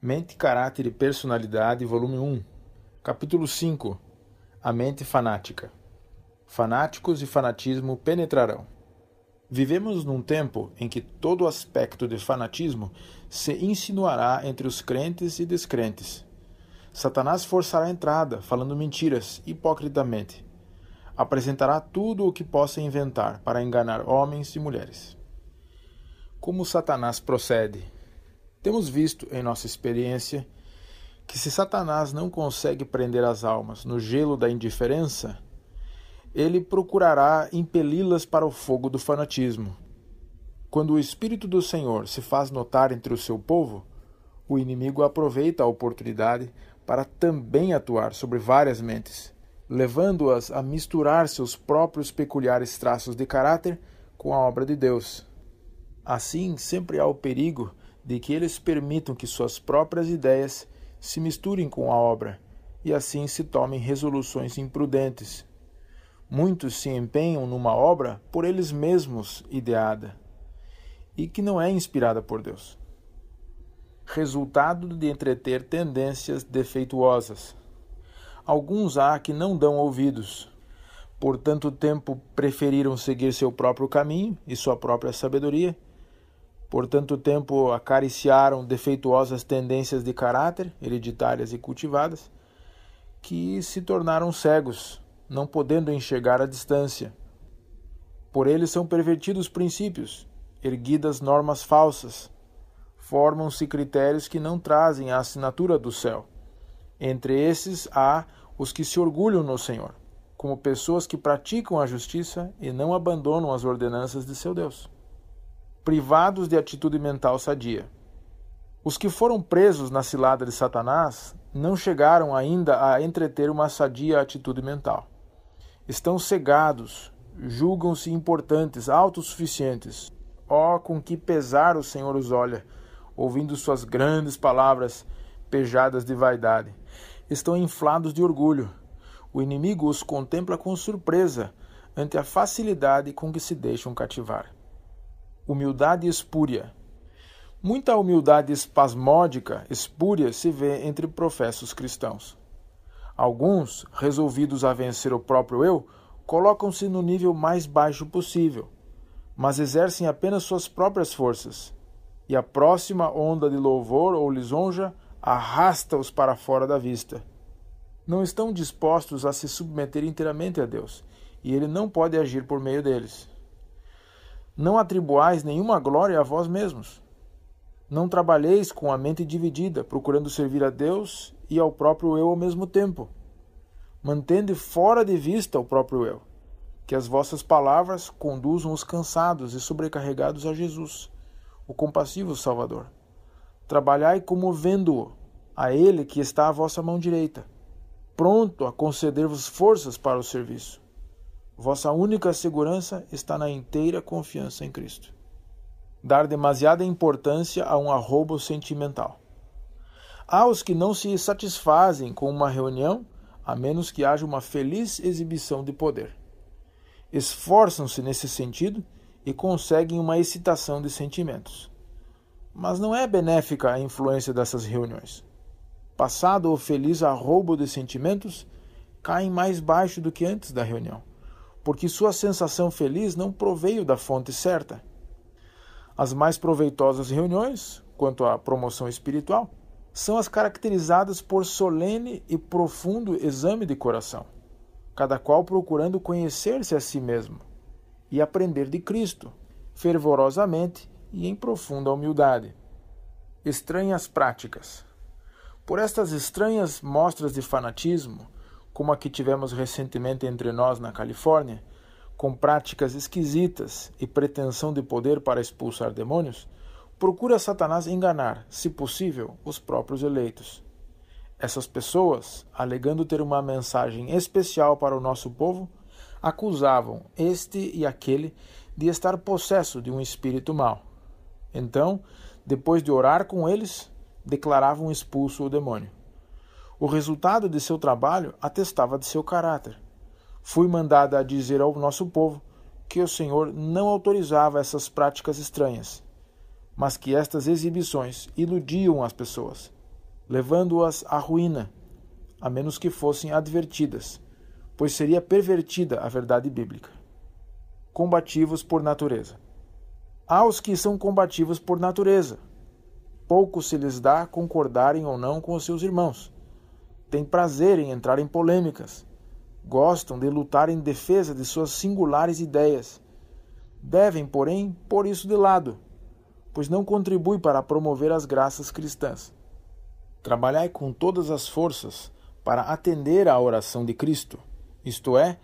Mente, Caráter e Personalidade, Volume 1, Capítulo 5 A Mente Fanática Fanáticos e fanatismo penetrarão. Vivemos num tempo em que todo aspecto de fanatismo se insinuará entre os crentes e descrentes. Satanás forçará a entrada, falando mentiras, hipocritamente. Apresentará tudo o que possa inventar para enganar homens e mulheres. Como Satanás procede? Temos visto em nossa experiência que se Satanás não consegue prender as almas no gelo da indiferença, ele procurará impeli-las para o fogo do fanatismo. Quando o Espírito do Senhor se faz notar entre o seu povo, o inimigo aproveita a oportunidade para também atuar sobre várias mentes, levando-as a misturar seus próprios peculiares traços de caráter com a obra de Deus. Assim, sempre há o perigo de que eles permitam que suas próprias ideias se misturem com a obra e assim se tomem resoluções imprudentes. Muitos se empenham numa obra por eles mesmos ideada e que não é inspirada por Deus. Resultado de entreter tendências defeituosas. Alguns há que não dão ouvidos. Por tanto tempo preferiram seguir seu próprio caminho e sua própria sabedoria por tanto tempo acariciaram defeituosas tendências de caráter, hereditárias e cultivadas, que se tornaram cegos, não podendo enxergar a distância. Por eles são pervertidos princípios, erguidas normas falsas, formam-se critérios que não trazem a assinatura do céu. Entre esses há os que se orgulham no Senhor, como pessoas que praticam a justiça e não abandonam as ordenanças de seu Deus privados de atitude mental sadia. Os que foram presos na cilada de Satanás não chegaram ainda a entreter uma sadia atitude mental. Estão cegados, julgam-se importantes, autossuficientes. Oh, com que pesar o Senhor os olha, ouvindo suas grandes palavras pejadas de vaidade. Estão inflados de orgulho. O inimigo os contempla com surpresa ante a facilidade com que se deixam cativar humildade espúria. Muita humildade espasmódica, espúria, se vê entre professos cristãos. Alguns, resolvidos a vencer o próprio eu, colocam-se no nível mais baixo possível, mas exercem apenas suas próprias forças, e a próxima onda de louvor ou lisonja arrasta-os para fora da vista. Não estão dispostos a se submeter inteiramente a Deus, e Ele não pode agir por meio deles. Não atribuais nenhuma glória a vós mesmos. Não trabalheis com a mente dividida, procurando servir a Deus e ao próprio eu ao mesmo tempo. mantendo fora de vista o próprio eu, que as vossas palavras conduzam os cansados e sobrecarregados a Jesus, o compassivo Salvador. Trabalhai comovendo o a Ele que está à vossa mão direita, pronto a conceder-vos forças para o serviço Vossa única segurança está na inteira confiança em Cristo. Dar demasiada importância a um arrobo sentimental. Há os que não se satisfazem com uma reunião, a menos que haja uma feliz exibição de poder. Esforçam-se nesse sentido e conseguem uma excitação de sentimentos. Mas não é benéfica a influência dessas reuniões. Passado o feliz arrobo de sentimentos, caem mais baixo do que antes da reunião porque sua sensação feliz não proveio da fonte certa. As mais proveitosas reuniões, quanto à promoção espiritual, são as caracterizadas por solene e profundo exame de coração, cada qual procurando conhecer-se a si mesmo e aprender de Cristo, fervorosamente e em profunda humildade. Estranhas práticas. Por estas estranhas mostras de fanatismo, como a que tivemos recentemente entre nós na Califórnia, com práticas esquisitas e pretensão de poder para expulsar demônios, procura Satanás enganar, se possível, os próprios eleitos. Essas pessoas, alegando ter uma mensagem especial para o nosso povo, acusavam este e aquele de estar possesso de um espírito mau. Então, depois de orar com eles, declaravam expulso o demônio. O resultado de seu trabalho atestava de seu caráter. Fui mandada a dizer ao nosso povo que o Senhor não autorizava essas práticas estranhas, mas que estas exibições iludiam as pessoas, levando-as à ruína, a menos que fossem advertidas, pois seria pervertida a verdade bíblica. Combativos por natureza. Há os que são combativos por natureza. Pouco se lhes dá concordarem ou não com os seus irmãos têm prazer em entrar em polêmicas, gostam de lutar em defesa de suas singulares ideias. Devem, porém, pôr isso de lado, pois não contribui para promover as graças cristãs. Trabalhai com todas as forças para atender à oração de Cristo, isto é,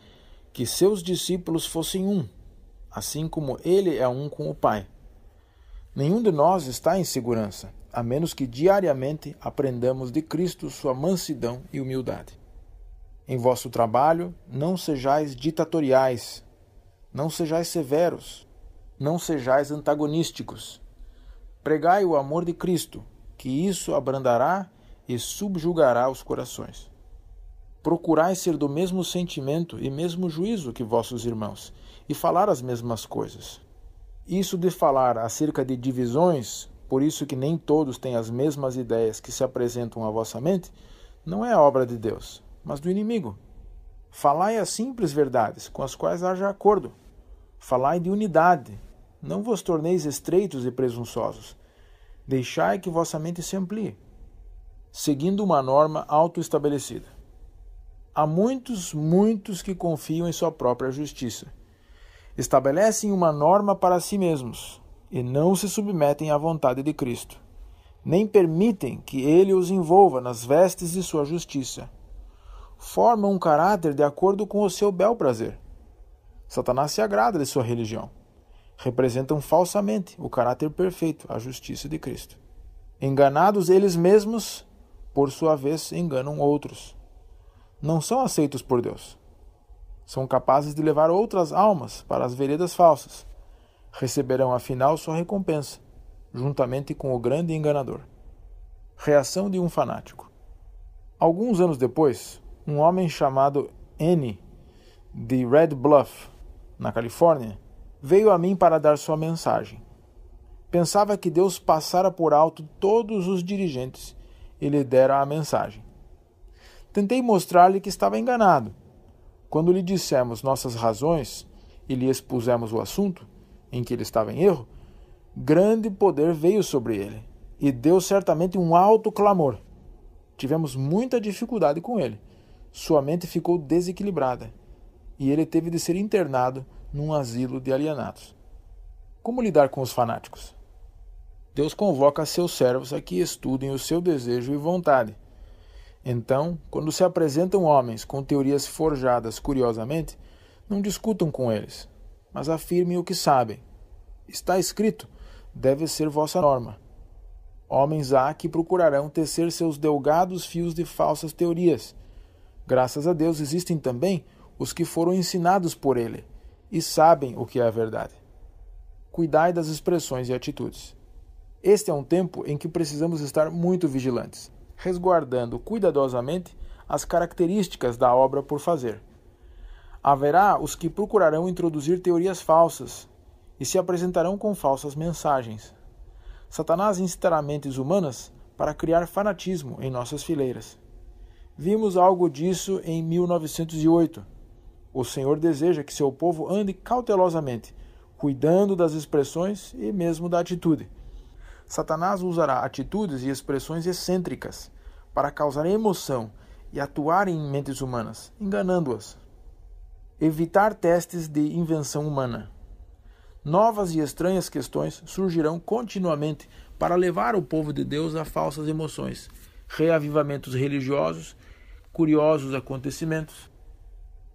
que seus discípulos fossem um, assim como ele é um com o Pai. Nenhum de nós está em segurança a menos que diariamente aprendamos de Cristo sua mansidão e humildade. Em vosso trabalho, não sejais ditatoriais, não sejais severos, não sejais antagonísticos. Pregai o amor de Cristo, que isso abrandará e subjugará os corações. Procurai ser do mesmo sentimento e mesmo juízo que vossos irmãos, e falar as mesmas coisas. Isso de falar acerca de divisões, por isso que nem todos têm as mesmas ideias que se apresentam à vossa mente, não é obra de Deus, mas do inimigo. Falai as simples verdades, com as quais haja acordo. Falai de unidade. Não vos torneis estreitos e presunçosos. Deixai que vossa mente se amplie, seguindo uma norma autoestabelecida. Há muitos, muitos que confiam em sua própria justiça. Estabelecem uma norma para si mesmos, e não se submetem à vontade de Cristo, nem permitem que ele os envolva nas vestes de sua justiça. Formam um caráter de acordo com o seu bel prazer. Satanás se agrada de sua religião. Representam falsamente o caráter perfeito, a justiça de Cristo. Enganados eles mesmos, por sua vez, enganam outros. Não são aceitos por Deus. São capazes de levar outras almas para as veredas falsas receberão afinal sua recompensa, juntamente com o grande enganador. Reação de um fanático. Alguns anos depois, um homem chamado N, de Red Bluff, na Califórnia, veio a mim para dar sua mensagem. Pensava que Deus passara por alto todos os dirigentes e lhe dera a mensagem. Tentei mostrar-lhe que estava enganado. Quando lhe dissemos nossas razões e lhe expusemos o assunto, em que ele estava em erro, grande poder veio sobre ele e deu certamente um alto clamor. Tivemos muita dificuldade com ele. Sua mente ficou desequilibrada e ele teve de ser internado num asilo de alienados. Como lidar com os fanáticos? Deus convoca seus servos a que estudem o seu desejo e vontade. Então, quando se apresentam homens com teorias forjadas curiosamente, não discutam com eles mas afirmem o que sabem. Está escrito, deve ser vossa norma. Homens há que procurarão tecer seus delgados fios de falsas teorias. Graças a Deus existem também os que foram ensinados por ele e sabem o que é a verdade. Cuidai das expressões e atitudes. Este é um tempo em que precisamos estar muito vigilantes, resguardando cuidadosamente as características da obra por fazer Haverá os que procurarão introduzir teorias falsas e se apresentarão com falsas mensagens. Satanás incitará mentes humanas para criar fanatismo em nossas fileiras. Vimos algo disso em 1908. O Senhor deseja que seu povo ande cautelosamente, cuidando das expressões e mesmo da atitude. Satanás usará atitudes e expressões excêntricas para causar emoção e atuar em mentes humanas, enganando-as evitar testes de invenção humana. Novas e estranhas questões surgirão continuamente para levar o povo de Deus a falsas emoções, reavivamentos religiosos, curiosos acontecimentos.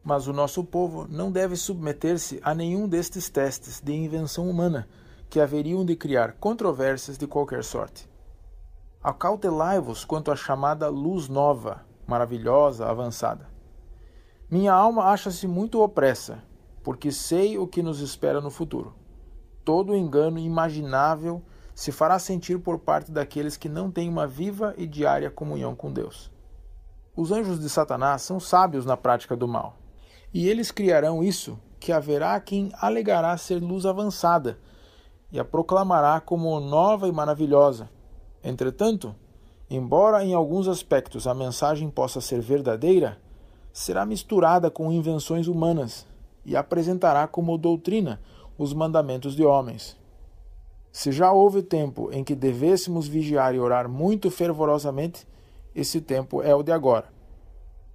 Mas o nosso povo não deve submeter-se a nenhum destes testes de invenção humana, que haveriam de criar controvérsias de qualquer sorte. Acautelai-vos quanto à chamada luz nova, maravilhosa, avançada minha alma acha-se muito opressa, porque sei o que nos espera no futuro. Todo engano imaginável se fará sentir por parte daqueles que não têm uma viva e diária comunhão com Deus. Os anjos de Satanás são sábios na prática do mal, e eles criarão isso que haverá quem alegará ser luz avançada e a proclamará como nova e maravilhosa. Entretanto, embora em alguns aspectos a mensagem possa ser verdadeira, será misturada com invenções humanas e apresentará como doutrina os mandamentos de homens. Se já houve tempo em que devêssemos vigiar e orar muito fervorosamente, esse tempo é o de agora.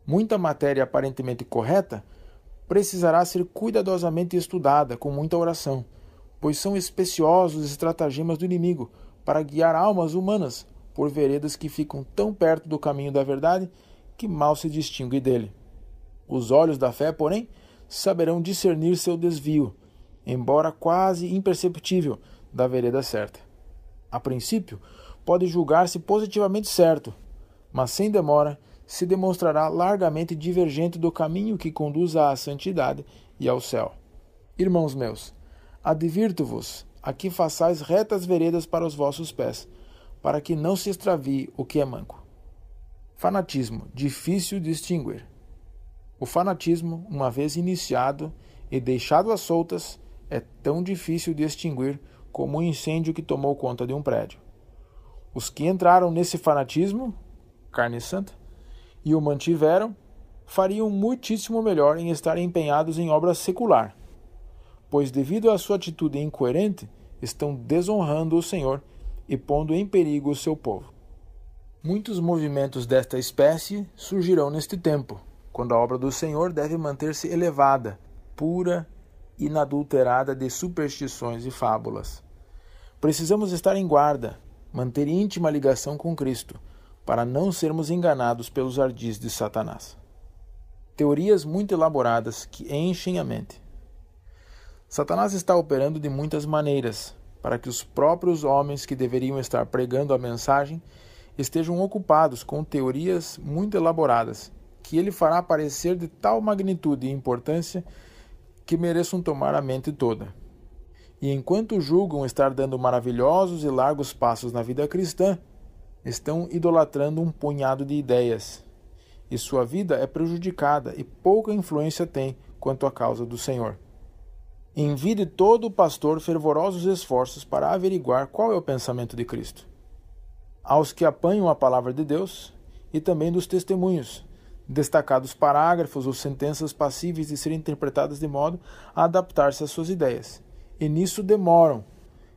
Muita matéria aparentemente correta precisará ser cuidadosamente estudada com muita oração, pois são especiosos estratagemas do inimigo para guiar almas humanas por veredas que ficam tão perto do caminho da verdade que mal se distingue dele. Os olhos da fé, porém, saberão discernir seu desvio, embora quase imperceptível, da vereda certa. A princípio, pode julgar-se positivamente certo, mas sem demora se demonstrará largamente divergente do caminho que conduz à santidade e ao céu. Irmãos meus, advirto-vos a que façais retas veredas para os vossos pés, para que não se extravie o que é manco. Fanatismo, difícil distinguir. O fanatismo, uma vez iniciado e deixado às soltas, é tão difícil de extinguir como o um incêndio que tomou conta de um prédio. Os que entraram nesse fanatismo, carne santa, e o mantiveram, fariam muitíssimo melhor em estar empenhados em obra secular, pois, devido à sua atitude incoerente, estão desonrando o Senhor e pondo em perigo o seu povo. Muitos movimentos desta espécie surgirão neste tempo quando a obra do Senhor deve manter-se elevada, pura, inadulterada de superstições e fábulas. Precisamos estar em guarda, manter íntima ligação com Cristo, para não sermos enganados pelos ardis de Satanás. Teorias muito elaboradas que enchem a mente. Satanás está operando de muitas maneiras para que os próprios homens que deveriam estar pregando a mensagem estejam ocupados com teorias muito elaboradas que ele fará aparecer de tal magnitude e importância que mereçam tomar a mente toda. E enquanto julgam estar dando maravilhosos e largos passos na vida cristã, estão idolatrando um punhado de ideias, e sua vida é prejudicada e pouca influência tem quanto à causa do Senhor. Envide todo o pastor fervorosos esforços para averiguar qual é o pensamento de Cristo. Aos que apanham a palavra de Deus e também dos testemunhos, destacados parágrafos ou sentenças passíveis de serem interpretadas de modo a adaptar-se às suas ideias. E nisso demoram,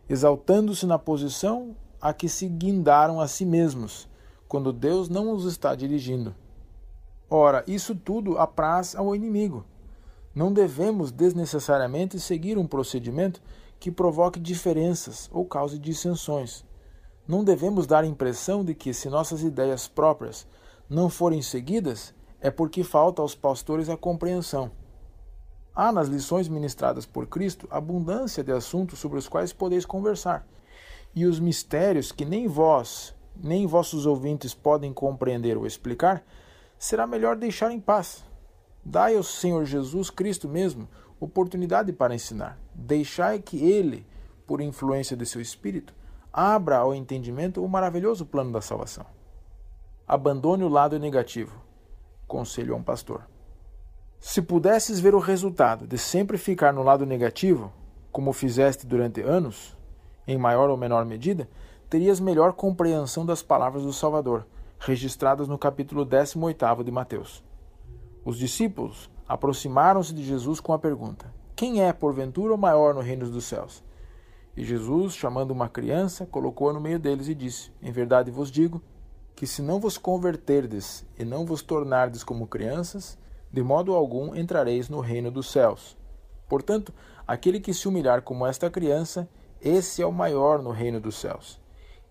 exaltando-se na posição a que se guindaram a si mesmos, quando Deus não os está dirigindo. Ora, isso tudo apraz ao inimigo. Não devemos desnecessariamente seguir um procedimento que provoque diferenças ou cause dissensões. Não devemos dar a impressão de que, se nossas ideias próprias não forem seguidas, é porque falta aos pastores a compreensão. Há nas lições ministradas por Cristo abundância de assuntos sobre os quais podeis conversar, e os mistérios que nem vós, nem vossos ouvintes podem compreender ou explicar, será melhor deixar em paz. Dai ao Senhor Jesus Cristo mesmo oportunidade para ensinar. Deixai que Ele, por influência de seu Espírito, abra ao entendimento o maravilhoso plano da salvação. Abandone o lado negativo Conselho a um pastor. Se pudesses ver o resultado de sempre ficar no lado negativo, como fizeste durante anos, em maior ou menor medida, terias melhor compreensão das palavras do Salvador, registradas no capítulo 18 de Mateus. Os discípulos aproximaram-se de Jesus com a pergunta: Quem é, porventura, o maior no reino dos céus? E Jesus, chamando uma criança, colocou-a no meio deles e disse: Em verdade vos digo que se não vos converterdes e não vos tornardes como crianças, de modo algum entrareis no reino dos céus. Portanto, aquele que se humilhar como esta criança, esse é o maior no reino dos céus.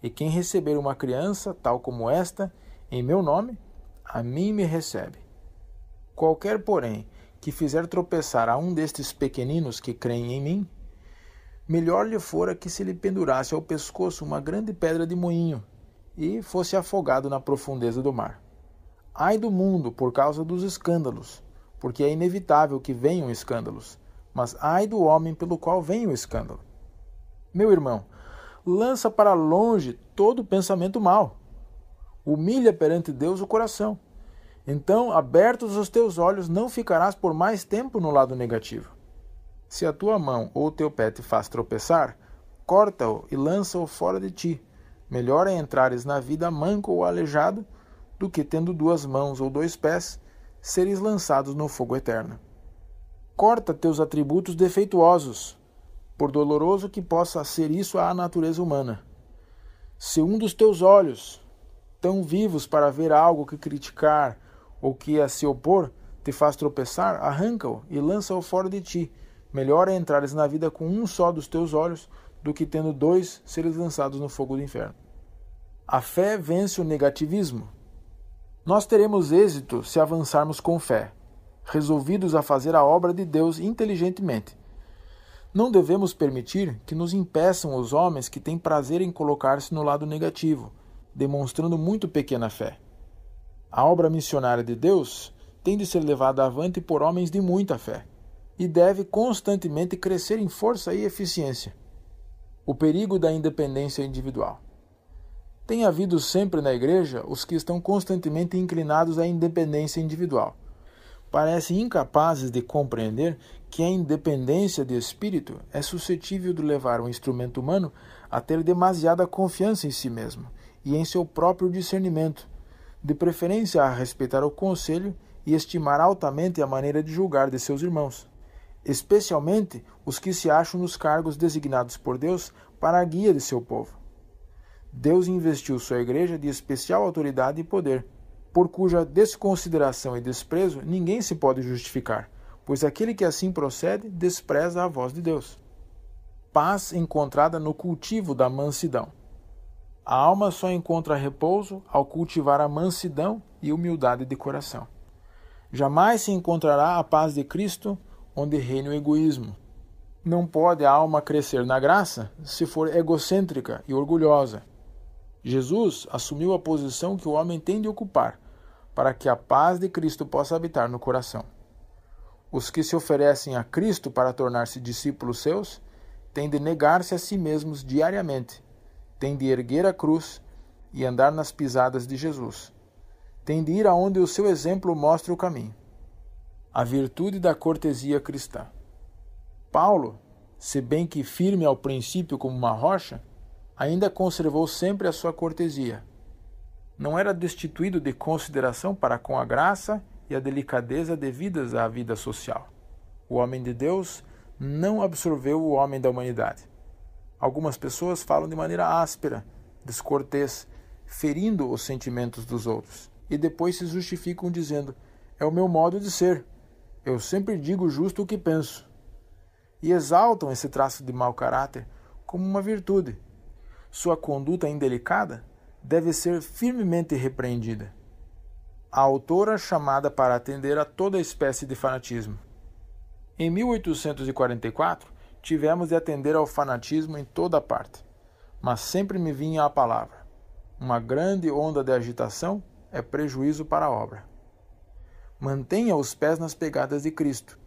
E quem receber uma criança tal como esta, em meu nome, a mim me recebe. Qualquer, porém, que fizer tropeçar a um destes pequeninos que creem em mim, melhor lhe fora que se lhe pendurasse ao pescoço uma grande pedra de moinho e fosse afogado na profundeza do mar. Ai do mundo por causa dos escândalos, porque é inevitável que venham escândalos, mas ai do homem pelo qual vem o escândalo. Meu irmão, lança para longe todo pensamento mau. Humilha perante Deus o coração. Então, abertos os teus olhos, não ficarás por mais tempo no lado negativo. Se a tua mão ou o teu pé te faz tropeçar, corta-o e lança-o fora de ti, Melhor é entrares na vida manco ou aleijado do que tendo duas mãos ou dois pés seres lançados no fogo eterno. Corta teus atributos defeituosos, por doloroso que possa ser isso à natureza humana. Se um dos teus olhos, tão vivos para ver algo que criticar ou que a se opor, te faz tropeçar, arranca-o e lança-o fora de ti. Melhor é entrares na vida com um só dos teus olhos do que tendo dois seres lançados no fogo do inferno. A fé vence o negativismo. Nós teremos êxito se avançarmos com fé, resolvidos a fazer a obra de Deus inteligentemente. Não devemos permitir que nos impeçam os homens que têm prazer em colocar-se no lado negativo, demonstrando muito pequena fé. A obra missionária de Deus tem de ser levada avante por homens de muita fé e deve constantemente crescer em força e eficiência. O perigo da independência individual. Tem havido sempre na igreja os que estão constantemente inclinados à independência individual. Parecem incapazes de compreender que a independência de espírito é suscetível de levar um instrumento humano a ter demasiada confiança em si mesmo e em seu próprio discernimento, de preferência a respeitar o conselho e estimar altamente a maneira de julgar de seus irmãos especialmente os que se acham nos cargos designados por Deus para a guia de seu povo. Deus investiu sua igreja de especial autoridade e poder, por cuja desconsideração e desprezo ninguém se pode justificar, pois aquele que assim procede despreza a voz de Deus. Paz encontrada no cultivo da mansidão. A alma só encontra repouso ao cultivar a mansidão e humildade de coração. Jamais se encontrará a paz de Cristo onde reina o egoísmo. Não pode a alma crescer na graça se for egocêntrica e orgulhosa. Jesus assumiu a posição que o homem tem de ocupar, para que a paz de Cristo possa habitar no coração. Os que se oferecem a Cristo para tornar-se discípulos seus têm de negar-se a si mesmos diariamente, têm de erguer a cruz e andar nas pisadas de Jesus, têm de ir aonde o seu exemplo mostra o caminho a virtude da cortesia cristã. Paulo, se bem que firme ao princípio como uma rocha, ainda conservou sempre a sua cortesia. Não era destituído de consideração para com a graça e a delicadeza devidas à vida social. O homem de Deus não absorveu o homem da humanidade. Algumas pessoas falam de maneira áspera, descortês, ferindo os sentimentos dos outros, e depois se justificam dizendo: é o meu modo de ser. Eu sempre digo justo o que penso. E exaltam esse traço de mau caráter como uma virtude. Sua conduta indelicada deve ser firmemente repreendida. A autora chamada para atender a toda espécie de fanatismo. Em 1844, tivemos de atender ao fanatismo em toda parte, mas sempre me vinha a palavra: uma grande onda de agitação é prejuízo para a obra. Mantenha os pés nas pegadas de Cristo.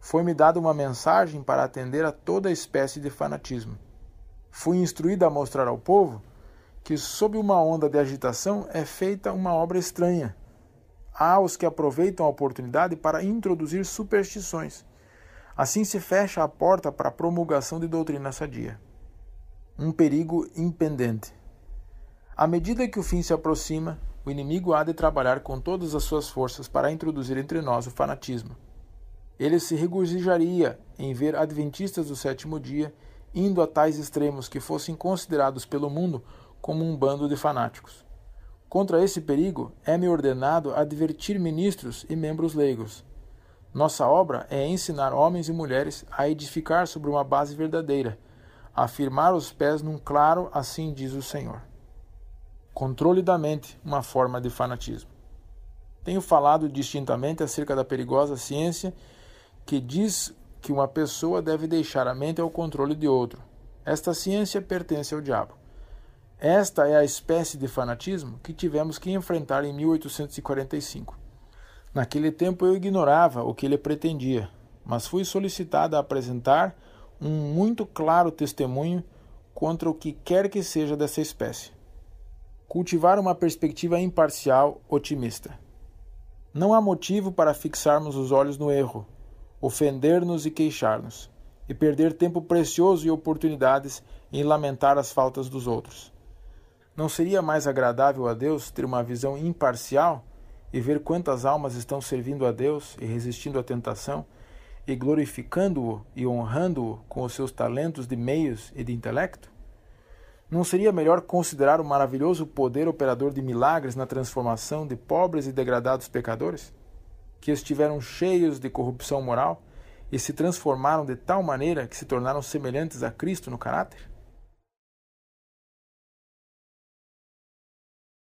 Foi-me dada uma mensagem para atender a toda espécie de fanatismo. Fui instruída a mostrar ao povo que, sob uma onda de agitação, é feita uma obra estranha. Há os que aproveitam a oportunidade para introduzir superstições. Assim se fecha a porta para a promulgação de doutrina sadia. Um perigo impendente. À medida que o fim se aproxima, o inimigo há de trabalhar com todas as suas forças para introduzir entre nós o fanatismo. Ele se regozijaria em ver adventistas do sétimo dia indo a tais extremos que fossem considerados pelo mundo como um bando de fanáticos. Contra esse perigo, é-me ordenado advertir ministros e membros leigos. Nossa obra é ensinar homens e mulheres a edificar sobre uma base verdadeira, afirmar os pés num claro, assim diz o Senhor. Controle da mente, uma forma de fanatismo. Tenho falado distintamente acerca da perigosa ciência que diz que uma pessoa deve deixar a mente ao controle de outro. Esta ciência pertence ao diabo. Esta é a espécie de fanatismo que tivemos que enfrentar em 1845. Naquele tempo eu ignorava o que ele pretendia, mas fui solicitado a apresentar um muito claro testemunho contra o que quer que seja dessa espécie cultivar uma perspectiva imparcial, otimista. Não há motivo para fixarmos os olhos no erro, ofender-nos e queixar-nos, e perder tempo precioso e oportunidades em lamentar as faltas dos outros. Não seria mais agradável a Deus ter uma visão imparcial e ver quantas almas estão servindo a Deus e resistindo à tentação e glorificando-o e honrando-o com os seus talentos de meios e de intelecto? Não seria melhor considerar o maravilhoso poder operador de milagres na transformação de pobres e degradados pecadores, que estiveram cheios de corrupção moral e se transformaram de tal maneira que se tornaram semelhantes a Cristo no caráter?